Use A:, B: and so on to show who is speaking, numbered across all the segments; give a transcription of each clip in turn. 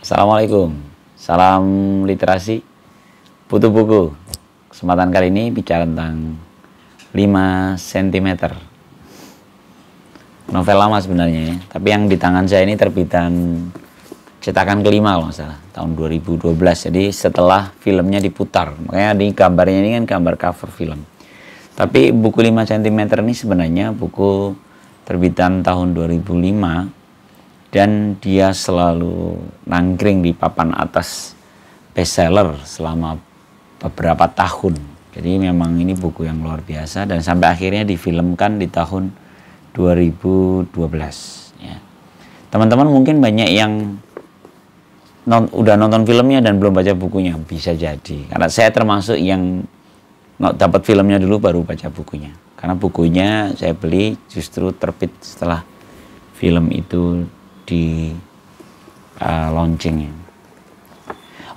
A: Assalamualaikum. Salam literasi. putu buku. Kesempatan kali ini bicara tentang 5 cm. Novel lama sebenarnya ya, tapi yang di tangan saya ini terbitan cetakan kelima kalau nggak salah, tahun 2012. Jadi setelah filmnya diputar. Makanya di gambarnya ini kan gambar cover film. Tapi buku 5 cm ini sebenarnya buku terbitan tahun 2005 dan dia selalu nangkring di papan atas bestseller selama beberapa tahun. Jadi memang ini buku yang luar biasa dan sampai akhirnya difilmkan di tahun 2012. teman ya. Teman-teman mungkin banyak yang non, udah nonton filmnya dan belum baca bukunya bisa jadi. Karena saya termasuk yang dapat filmnya dulu baru baca bukunya. Karena bukunya saya beli justru terbit setelah film itu di uh, eh, launchingnya.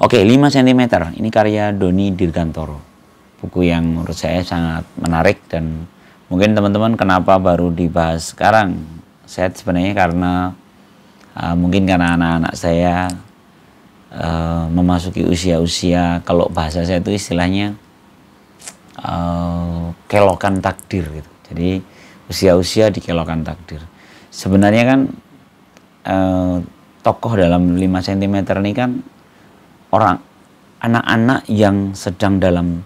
A: Oke, 5 cm. Ini karya Doni Dirgantoro. Buku yang menurut saya sangat menarik dan mungkin teman-teman kenapa baru dibahas sekarang. Saya sebenarnya karena uh, mungkin karena anak-anak saya uh, memasuki usia-usia kalau bahasa saya itu istilahnya uh, kelokan takdir gitu. Jadi usia-usia dikelokan takdir. Sebenarnya kan eh, tokoh dalam 5 cm ini kan orang anak-anak yang sedang dalam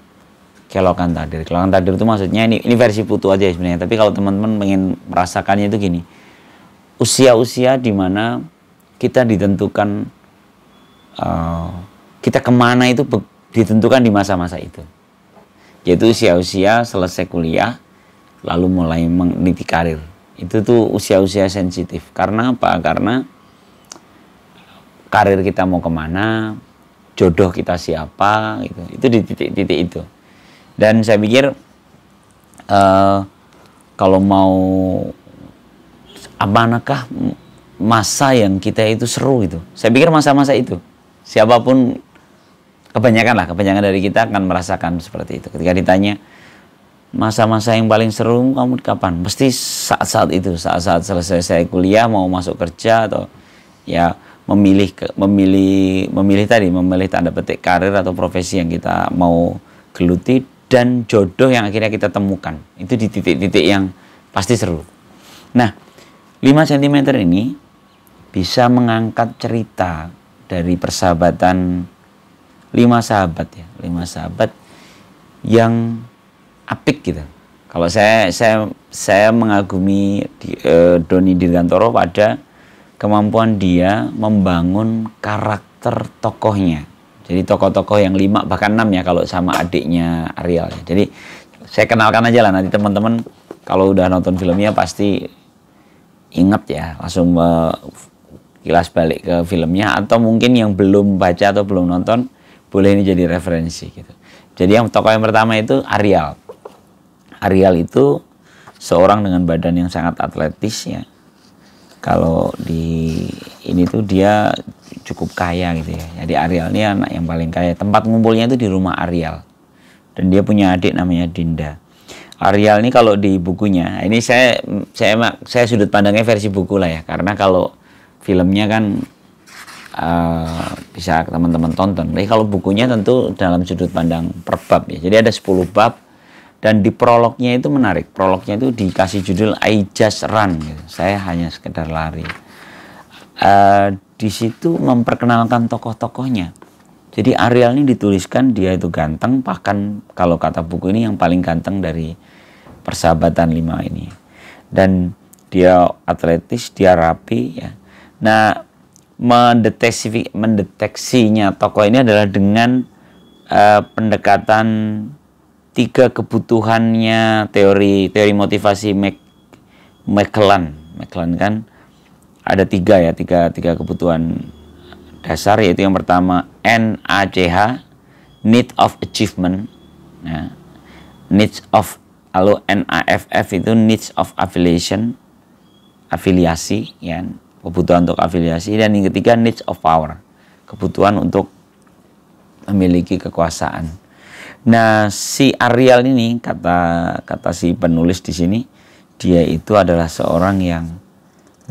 A: kelokan takdir. Kelokan takdir itu maksudnya ini, ini versi putu aja ya sebenarnya. Tapi kalau teman-teman ingin merasakannya itu gini. Usia-usia di mana kita ditentukan uh, kita kemana itu ditentukan di masa-masa itu. Yaitu usia-usia selesai kuliah lalu mulai meniti karir itu tuh usia-usia sensitif karena apa karena karir kita mau kemana jodoh kita siapa gitu itu di titik-titik itu dan saya pikir uh, kalau mau apakah masa yang kita itu seru itu saya pikir masa-masa itu siapapun kebanyakan lah kebanyakan dari kita akan merasakan seperti itu ketika ditanya masa-masa yang paling seru kamu kapan? Pasti saat-saat itu, saat-saat selesai saya kuliah mau masuk kerja atau ya memilih memilih memilih tadi memilih tanda petik karir atau profesi yang kita mau geluti dan jodoh yang akhirnya kita temukan itu di titik-titik yang pasti seru. Nah, 5 cm ini bisa mengangkat cerita dari persahabatan lima sahabat ya, lima sahabat yang apik gitu. Kalau saya saya saya mengagumi di, uh, Doni Dirgantoro pada kemampuan dia membangun karakter tokohnya. Jadi tokoh-tokoh yang lima bahkan enam ya kalau sama adiknya Ariel. Ya. Jadi saya kenalkan aja lah nanti teman-teman kalau udah nonton filmnya pasti inget ya langsung kilas balik ke filmnya atau mungkin yang belum baca atau belum nonton boleh ini jadi referensi gitu. Jadi yang tokoh yang pertama itu Ariel. Ariel itu seorang dengan badan yang sangat atletis ya. Kalau di ini tuh dia cukup kaya gitu ya. Jadi Ariel ini anak yang paling kaya. Tempat ngumpulnya itu di rumah Ariel. Dan dia punya adik namanya Dinda. Ariel ini kalau di bukunya, ini saya saya saya sudut pandangnya versi buku lah ya. Karena kalau filmnya kan uh, bisa teman-teman tonton. Tapi kalau bukunya tentu dalam sudut pandang perbab ya. Jadi ada 10 bab dan di prolognya itu menarik prolognya itu dikasih judul I just run gitu. saya hanya sekedar lari uh, di situ memperkenalkan tokoh-tokohnya jadi Ariel ini dituliskan dia itu ganteng bahkan kalau kata buku ini yang paling ganteng dari persahabatan lima ini dan dia atletis dia rapi ya nah mendeteksi mendeteksinya tokoh ini adalah dengan uh, pendekatan tiga kebutuhannya teori teori motivasi Mac, McLan McLan kan ada tiga ya tiga tiga kebutuhan dasar yaitu yang pertama NACH need of achievement nah, needs of lalu NAFF itu needs of affiliation afiliasi ya kebutuhan untuk afiliasi dan yang ketiga needs of power kebutuhan untuk memiliki kekuasaan Nah, si Ariel ini kata kata si penulis di sini, dia itu adalah seorang yang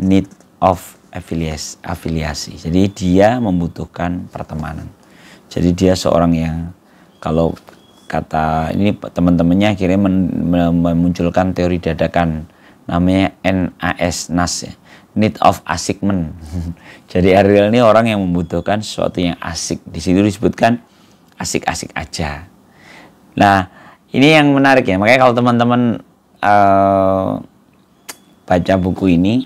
A: need of affiliasi, afiliasi. Jadi dia membutuhkan pertemanan. Jadi dia seorang yang kalau kata ini teman-temannya akhirnya men, memunculkan teori dadakan namanya NAS NAS ya. Need of assignment. Jadi Ariel ini orang yang membutuhkan sesuatu yang asik. Di situ disebutkan asik-asik aja Nah, ini yang menarik ya. Makanya kalau teman-teman uh, baca buku ini,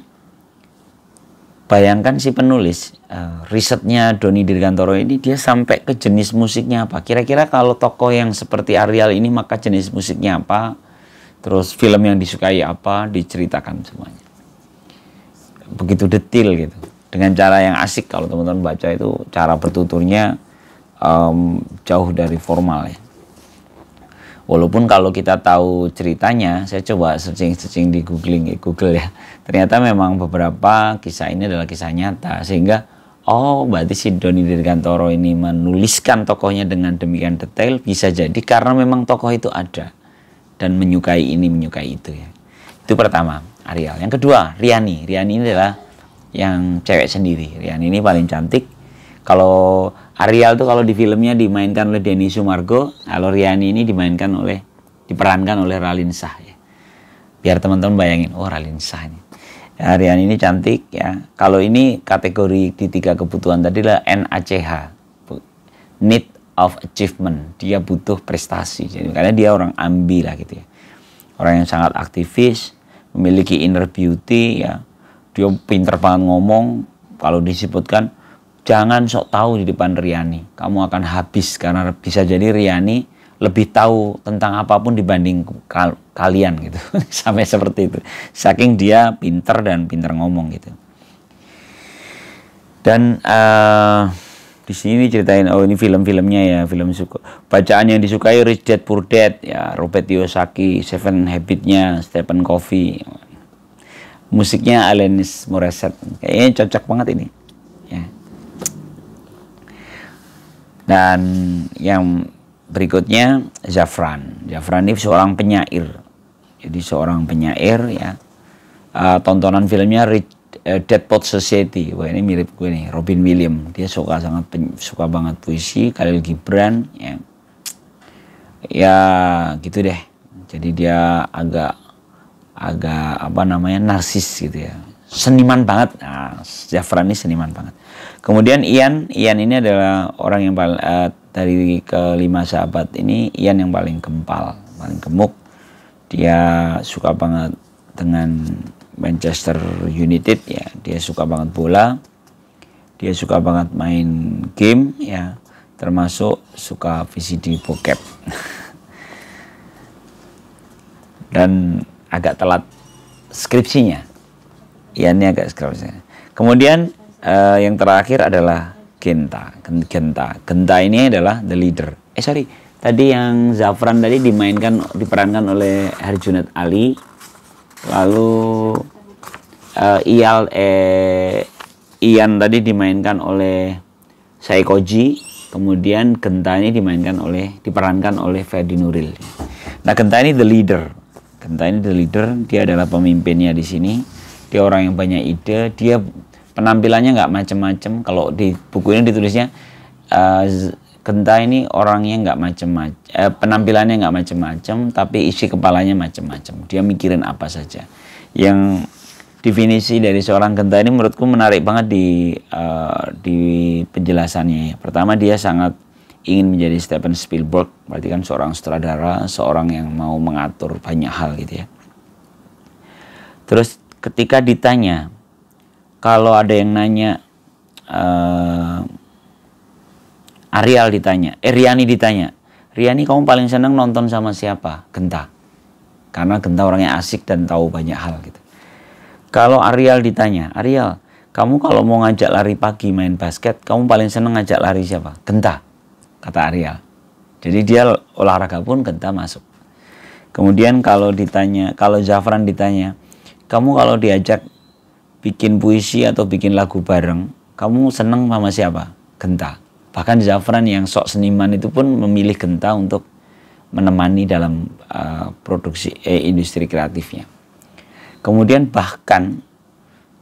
A: bayangkan si penulis uh, risetnya Doni Dirgantoro ini dia sampai ke jenis musiknya apa. Kira-kira kalau tokoh yang seperti Ariel ini maka jenis musiknya apa? Terus film yang disukai apa? Diceritakan semuanya. Begitu detail gitu. Dengan cara yang asik kalau teman-teman baca itu cara bertuturnya um, jauh dari formal ya. Walaupun kalau kita tahu ceritanya, saya coba searching-searching di googling ya, Google ya. Ternyata memang beberapa kisah ini adalah kisah nyata sehingga oh berarti si Doni Dirgantoro ini menuliskan tokohnya dengan demikian detail bisa jadi karena memang tokoh itu ada dan menyukai ini menyukai itu ya. Itu pertama, Ariel. Yang kedua, Riani. Riani ini adalah yang cewek sendiri. Riani ini paling cantik. Kalau Ariel tuh kalau di filmnya dimainkan oleh Denny Sumargo, kalau Riani ini dimainkan oleh diperankan oleh Ralin Shah ya. Biar teman-teman bayangin, oh Ralin Shah ini. Ya, Riani ini cantik ya. Kalau ini kategori di tiga kebutuhan tadi lah NACH, need of achievement. Dia butuh prestasi. Jadi karena dia orang ambi lah gitu ya. Orang yang sangat aktivis, memiliki inner beauty ya. Dia pinter banget ngomong. Kalau disebutkan jangan sok tahu di depan Riani. Kamu akan habis karena bisa jadi Riani lebih tahu tentang apapun dibanding kal kalian gitu. Sampai seperti itu. Saking dia pinter dan pinter ngomong gitu. Dan uh, di sini ceritain oh ini film-filmnya ya film suka bacaan yang disukai Rich Dad Poor Dad ya Robert Kiyosaki Seven Habitnya Stephen Covey musiknya Alanis Morissette kayaknya cocok banget ini ya dan yang berikutnya Zafran. Zafran ini seorang penyair. Jadi seorang penyair ya. Uh, tontonan filmnya Rich, uh, eh, Deadpot Society. Wah ini mirip gue nih, Robin William. Dia suka sangat suka banget puisi, Khalil Gibran ya. Ya gitu deh. Jadi dia agak agak apa namanya narsis gitu ya. Seniman banget. Nah, Zafran ini seniman banget. Kemudian Ian, Ian ini adalah orang yang paling uh, eh, dari kelima sahabat ini Ian yang paling kempal, paling gemuk. Dia suka banget dengan Manchester United ya, dia suka banget bola. Dia suka banget main game ya, termasuk suka VCD bokep. Dan agak telat skripsinya. Ian ini agak skripsinya. Kemudian uh, yang terakhir adalah Genta. Genta. Genta ini adalah the leader. Eh sorry, tadi yang Zafran tadi dimainkan diperankan oleh Harjunat Ali. Lalu uh, eh, Ial eh, Ian tadi dimainkan oleh Saikoji. Kemudian Genta ini dimainkan oleh diperankan oleh Ferdi Nuril. Nah Genta ini the leader. Genta ini the leader. Dia adalah pemimpinnya di sini. Dia orang yang banyak ide. Dia penampilannya nggak macem-macem kalau di buku ini ditulisnya uh, Genta ini orangnya nggak macem-macem uh, penampilannya nggak macem-macem tapi isi kepalanya macem-macem dia mikirin apa saja yang definisi dari seorang Genta ini menurutku menarik banget di uh, di penjelasannya ya. pertama dia sangat ingin menjadi Steven Spielberg berarti kan seorang sutradara seorang yang mau mengatur banyak hal gitu ya terus ketika ditanya kalau ada yang nanya uh, Arial ditanya, eh Riani ditanya, Riani kamu paling senang nonton sama siapa? Genta. Karena Genta orangnya asik dan tahu banyak hal gitu. Kalau Arial ditanya, Arial, kamu kalau mau ngajak lari pagi main basket, kamu paling senang ngajak lari siapa? Genta, kata Arial. Jadi dia olahraga pun Genta masuk. Kemudian kalau ditanya, kalau Zafran ditanya, kamu kalau diajak bikin puisi atau bikin lagu bareng, kamu seneng sama siapa? Genta. Bahkan Zafran yang sok seniman itu pun memilih Genta untuk menemani dalam uh, produksi eh, industri kreatifnya. Kemudian bahkan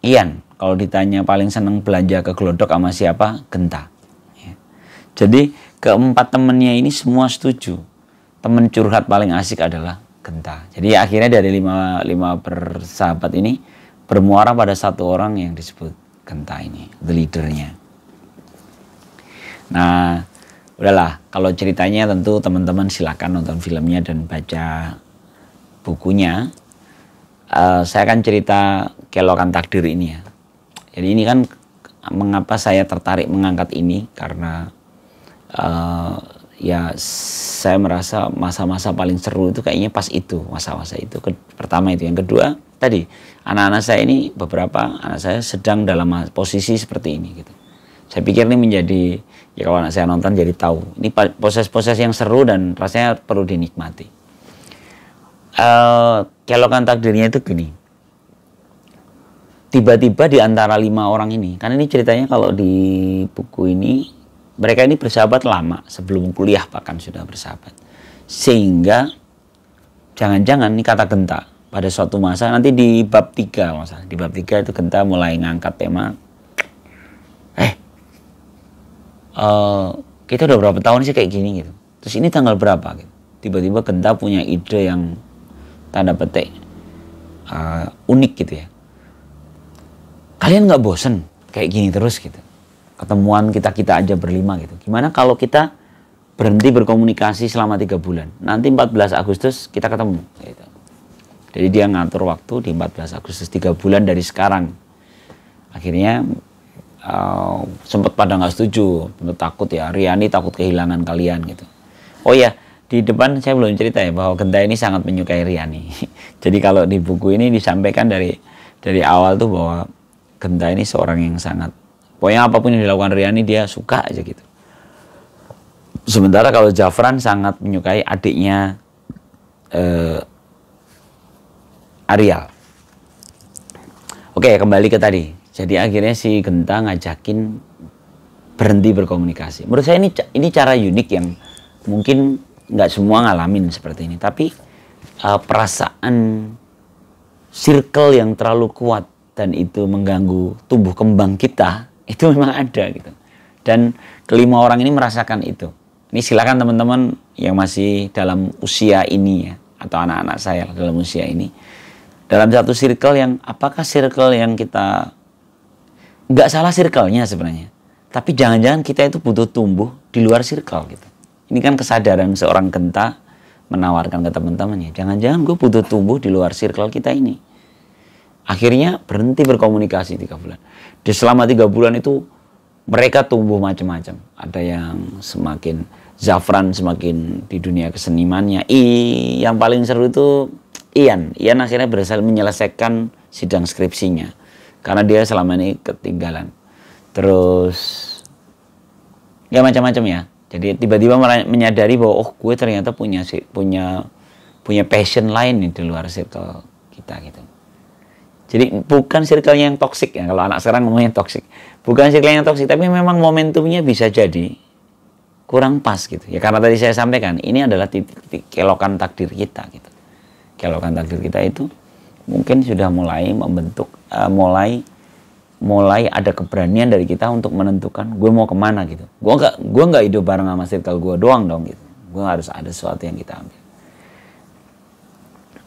A: Ian kalau ditanya paling seneng belanja ke Glodok sama siapa? Genta. Ya. Jadi keempat temennya ini semua setuju. teman curhat paling asik adalah Genta. Jadi akhirnya dari lima, lima persahabat ini bermuara pada satu orang yang disebut Genta ini, the leadernya. Nah, udahlah kalau ceritanya tentu teman-teman silakan nonton filmnya dan baca bukunya. Uh, saya akan cerita kelokan takdir ini ya. Jadi ini kan mengapa saya tertarik mengangkat ini karena uh, ya saya merasa masa-masa paling seru itu kayaknya pas itu masa-masa itu Ke, pertama itu yang kedua tadi anak-anak saya ini beberapa anak saya sedang dalam posisi seperti ini gitu saya pikir ini menjadi ya kalau anak saya nonton jadi tahu ini proses-proses yang seru dan rasanya perlu dinikmati uh, kelokan takdirnya itu gini tiba-tiba di antara lima orang ini karena ini ceritanya kalau di buku ini mereka ini bersahabat lama sebelum kuliah bahkan sudah bersahabat sehingga jangan-jangan ini kata genta pada suatu masa nanti di bab 3 masa di bab 3 itu genta mulai ngangkat tema eh uh, kita udah berapa tahun sih kayak gini gitu terus ini tanggal berapa gitu tiba-tiba genta punya ide yang tanda petik uh, unik gitu ya kalian nggak bosen kayak gini terus gitu ketemuan kita kita aja berlima gitu. Gimana kalau kita berhenti berkomunikasi selama tiga bulan? Nanti 14 Agustus kita ketemu. Gitu. Jadi dia ngatur waktu di 14 Agustus tiga bulan dari sekarang. Akhirnya uh, sempat pada nggak setuju, takut ya Riani takut kehilangan kalian gitu. Oh ya di depan saya belum cerita ya bahwa Genta ini sangat menyukai Riani. Jadi kalau di buku ini disampaikan dari dari awal tuh bahwa Genta ini seorang yang sangat Pokoknya apapun yang dilakukan Riani dia suka aja gitu. Sementara kalau Jafran sangat menyukai adiknya uh, Ariel. Oke, kembali ke tadi. Jadi akhirnya si Genta ngajakin berhenti berkomunikasi. Menurut saya ini ini cara unik yang mungkin nggak semua ngalamin seperti ini. Tapi uh, perasaan circle yang terlalu kuat dan itu mengganggu tubuh kembang kita itu memang ada gitu dan kelima orang ini merasakan itu ini silakan teman-teman yang masih dalam usia ini ya atau anak-anak saya dalam usia ini dalam satu circle yang apakah circle yang kita nggak salah circle-nya sebenarnya tapi jangan-jangan kita itu butuh tumbuh di luar circle gitu ini kan kesadaran seorang genta menawarkan ke teman-temannya jangan-jangan gue butuh tumbuh di luar circle kita ini Akhirnya berhenti berkomunikasi tiga bulan. Di selama tiga bulan itu mereka tumbuh macam-macam. Ada yang semakin Zafran semakin di dunia kesenimannya. I yang paling seru itu Ian. Ian akhirnya berhasil menyelesaikan sidang skripsinya karena dia selama ini ketinggalan. Terus ya macam-macam ya. Jadi tiba-tiba menyadari bahwa oh gue ternyata punya punya punya passion lain nih di luar circle kita gitu. Jadi bukan circle yang toksik ya, kalau anak sekarang ngomongnya toksik. Bukan circle yang toksik, tapi memang momentumnya bisa jadi kurang pas gitu. Ya karena tadi saya sampaikan, ini adalah titik-titik kelokan takdir kita gitu. Kelokan takdir kita itu mungkin sudah mulai membentuk, uh, mulai mulai ada keberanian dari kita untuk menentukan gue mau kemana gitu. Gue nggak gue nggak hidup bareng sama circle gue doang dong gitu. Gue harus ada sesuatu yang kita ambil.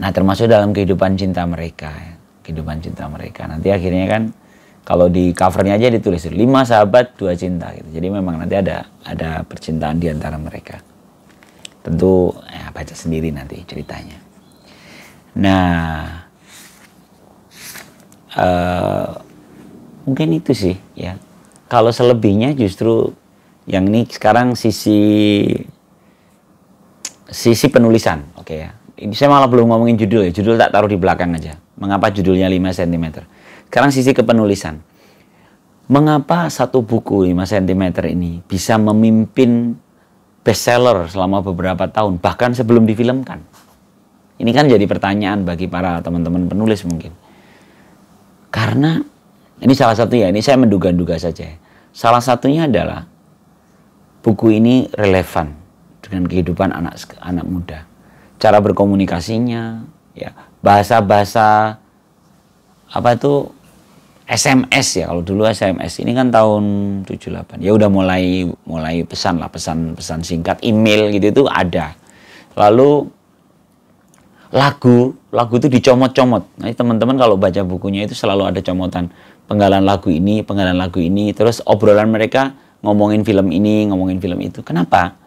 A: Nah termasuk dalam kehidupan cinta mereka. Ya kehidupan cinta mereka. Nanti akhirnya kan kalau di covernya aja ditulis lima sahabat dua cinta gitu. Jadi memang nanti ada ada percintaan di antara mereka. Tentu ya, baca sendiri nanti ceritanya. Nah, uh, mungkin itu sih ya. Kalau selebihnya justru yang ini sekarang sisi sisi penulisan, oke okay ya. Ini saya malah belum ngomongin judul ya. Judul tak taruh di belakang aja. Mengapa judulnya 5 cm? Sekarang sisi kepenulisan. Mengapa satu buku 5 cm ini bisa memimpin bestseller selama beberapa tahun, bahkan sebelum difilmkan? Ini kan jadi pertanyaan bagi para teman-teman penulis mungkin. Karena ini salah satu ya, ini saya menduga-duga saja. Ya. Salah satunya adalah buku ini relevan dengan kehidupan anak anak muda. Cara berkomunikasinya, ya, bahasa-bahasa apa itu SMS ya kalau dulu SMS ini kan tahun 78 ya udah mulai mulai pesan lah pesan-pesan singkat email gitu itu ada lalu lagu lagu itu dicomot-comot nah teman-teman kalau baca bukunya itu selalu ada comotan penggalan lagu ini penggalan lagu ini terus obrolan mereka ngomongin film ini ngomongin film itu kenapa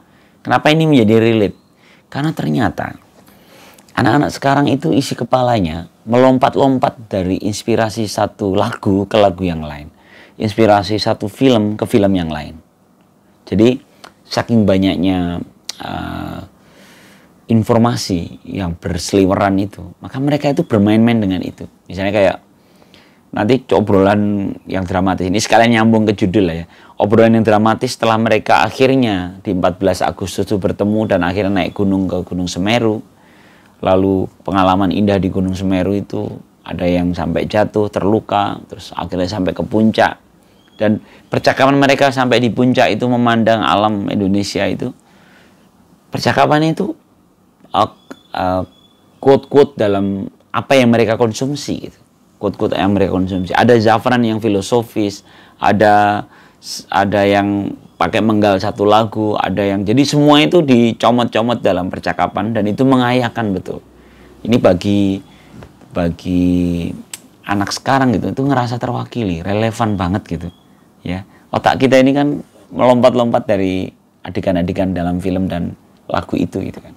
A: kenapa ini menjadi relate karena ternyata Anak-anak sekarang itu isi kepalanya melompat-lompat dari inspirasi satu lagu ke lagu yang lain. Inspirasi satu film ke film yang lain. Jadi saking banyaknya uh, informasi yang berseliweran itu, maka mereka itu bermain-main dengan itu. Misalnya kayak nanti obrolan yang dramatis ini sekalian nyambung ke judul ya obrolan yang dramatis setelah mereka akhirnya di 14 Agustus itu bertemu dan akhirnya naik gunung ke Gunung Semeru lalu pengalaman indah di Gunung Semeru itu ada yang sampai jatuh terluka terus akhirnya sampai ke puncak dan percakapan mereka sampai di puncak itu memandang alam Indonesia itu Percakapan itu quote-quote uh, uh, dalam apa yang mereka konsumsi gitu quote-quote yang mereka konsumsi ada Zafran yang filosofis ada ada yang pakai menggal satu lagu, ada yang jadi semua itu dicomot-comot dalam percakapan dan itu mengayakan betul. Ini bagi bagi anak sekarang gitu itu ngerasa terwakili, relevan banget gitu. Ya, otak kita ini kan melompat-lompat dari adegan-adegan dalam film dan lagu itu gitu kan.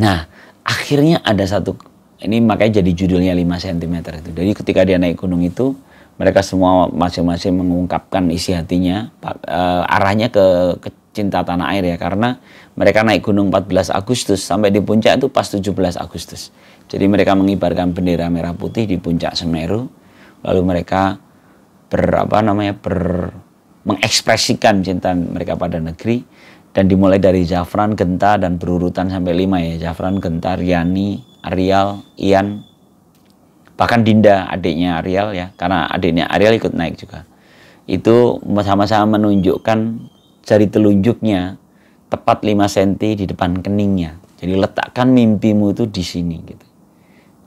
A: Nah, akhirnya ada satu ini makanya jadi judulnya 5 cm itu. Jadi ketika dia naik gunung itu mereka semua masing-masing mengungkapkan isi hatinya uh, arahnya ke, ke cinta tanah air ya karena mereka naik gunung 14 Agustus sampai di puncak itu pas 17 Agustus jadi mereka mengibarkan bendera merah putih di puncak Semeru lalu mereka berapa namanya ber mengekspresikan cinta mereka pada negeri dan dimulai dari Jafran, Genta dan berurutan sampai lima ya Jafran, Genta, Riani, Arial, Ian, bahkan Dinda adiknya Ariel ya karena adiknya Ariel ikut naik juga itu sama-sama menunjukkan jari telunjuknya tepat 5 cm di depan keningnya jadi letakkan mimpimu itu di sini gitu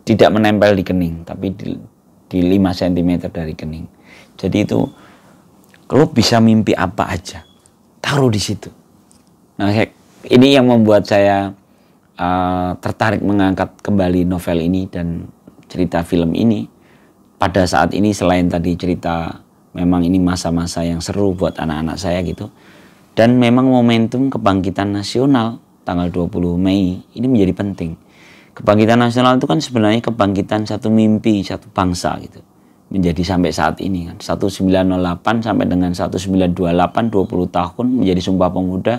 A: tidak menempel di kening tapi di, di 5 cm dari kening jadi itu lo bisa mimpi apa aja taruh di situ nah ini yang membuat saya uh, tertarik mengangkat kembali novel ini dan cerita film ini pada saat ini selain tadi cerita memang ini masa-masa yang seru buat anak-anak saya gitu dan memang momentum kebangkitan nasional tanggal 20 Mei ini menjadi penting kebangkitan nasional itu kan sebenarnya kebangkitan satu mimpi satu bangsa gitu menjadi sampai saat ini kan 1908 sampai dengan 1928 20 tahun menjadi Sumpah Pemuda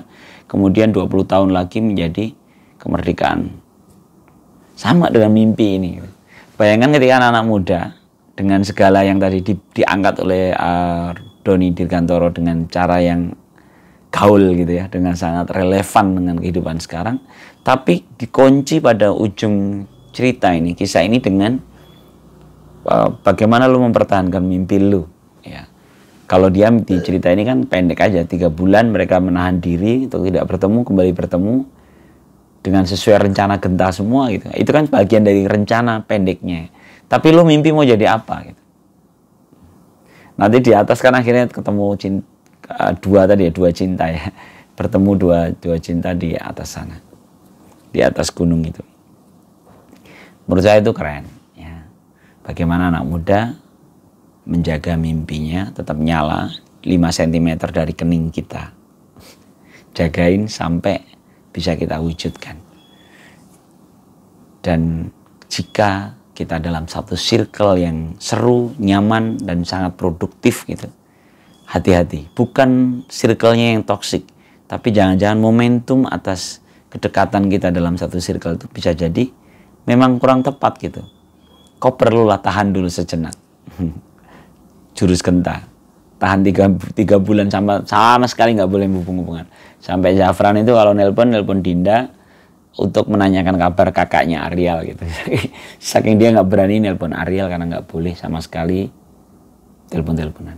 A: kemudian 20 tahun lagi menjadi kemerdekaan sama dengan mimpi ini gitu Bayangkan ketika anak-anak muda dengan segala yang tadi di, diangkat oleh uh, Doni Dirgantoro dengan cara yang gaul gitu ya, dengan sangat relevan dengan kehidupan sekarang, tapi dikunci pada ujung cerita ini, kisah ini dengan uh, bagaimana lu mempertahankan mimpi lu ya. Kalau dia di cerita ini kan pendek aja, tiga bulan mereka menahan diri untuk tidak bertemu, kembali bertemu, dengan sesuai rencana genta semua gitu. Itu kan bagian dari rencana pendeknya. Tapi lu mimpi mau jadi apa gitu. Nanti di atas kan akhirnya ketemu cinta, eh, dua tadi ya, dua cinta ya. Bertemu dua dua cinta di atas sana. Di atas gunung itu. Menurut saya itu keren ya. Bagaimana anak muda menjaga mimpinya tetap nyala 5 cm dari kening kita. Jagain sampai bisa kita wujudkan. Dan jika kita dalam satu circle yang seru, nyaman, dan sangat produktif gitu. Hati-hati, bukan circle-nya yang toksik, tapi jangan-jangan momentum atas kedekatan kita dalam satu circle itu bisa jadi memang kurang tepat gitu. Kau perlulah tahan dulu sejenak. Jurus kentang tahan tiga, tiga bulan sama sama sekali nggak boleh hubung-hubungan sampai Zafran itu kalau nelpon nelpon Dinda untuk menanyakan kabar kakaknya Ariel gitu saking dia nggak berani nelpon Ariel karena nggak boleh sama sekali telepon-teleponan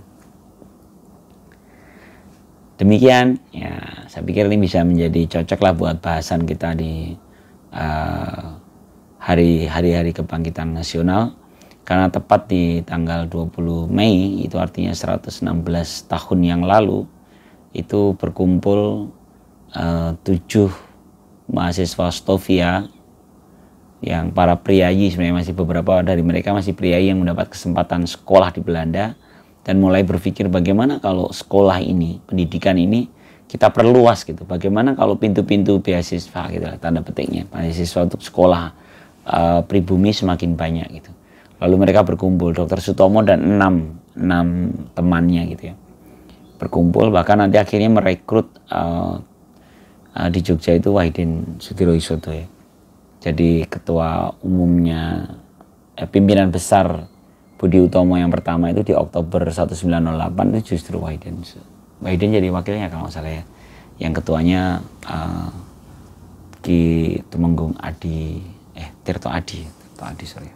A: demikian ya saya pikir ini bisa menjadi cocok lah buat bahasan kita di eh, hari-hari uh, hari, hari, hari kebangkitan nasional karena tepat di tanggal 20 Mei itu artinya 116 tahun yang lalu itu berkumpul eh, tujuh mahasiswa Stovia yang para priayi sebenarnya masih beberapa dari mereka masih priayi yang mendapat kesempatan sekolah di Belanda dan mulai berpikir bagaimana kalau sekolah ini pendidikan ini kita perluas gitu bagaimana kalau pintu-pintu beasiswa gitu tanda petiknya mahasiswa untuk sekolah uh, pribumi semakin banyak gitu Lalu mereka berkumpul, Dokter Sutomo dan enam enam temannya gitu ya, berkumpul. Bahkan nanti akhirnya merekrut uh, uh, di Jogja itu Wahidin Isoto ya, jadi ketua umumnya eh, pimpinan besar Budi Utomo yang pertama itu di Oktober 1908 itu justru Wahidin. Wahidin jadi wakilnya kalau nggak salah ya. Yang ketuanya uh, Ki Tumenggung Adi, eh Tirto Adi, Tirto Adi sorry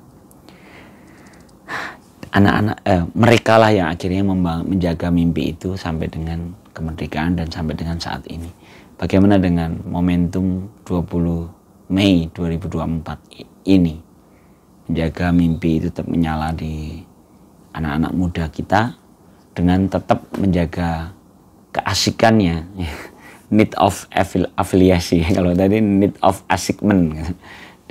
A: anak-anak eh, mereka lah yang akhirnya menjaga mimpi itu sampai dengan kemerdekaan dan sampai dengan saat ini. Bagaimana dengan momentum 20 Mei 2024 ini? Menjaga mimpi itu tetap menyala di anak-anak muda kita dengan tetap menjaga keasikannya. need of affiliasi kalau tadi need of asikmen.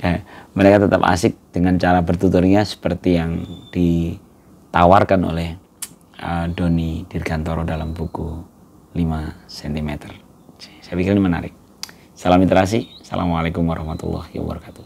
A: mereka tetap asik dengan cara bertuturnya seperti yang ditawarkan oleh uh, Doni Dirgantoro dalam buku 5 cm. Saya pikir ini menarik. Salam literasi. Assalamualaikum warahmatullahi wabarakatuh.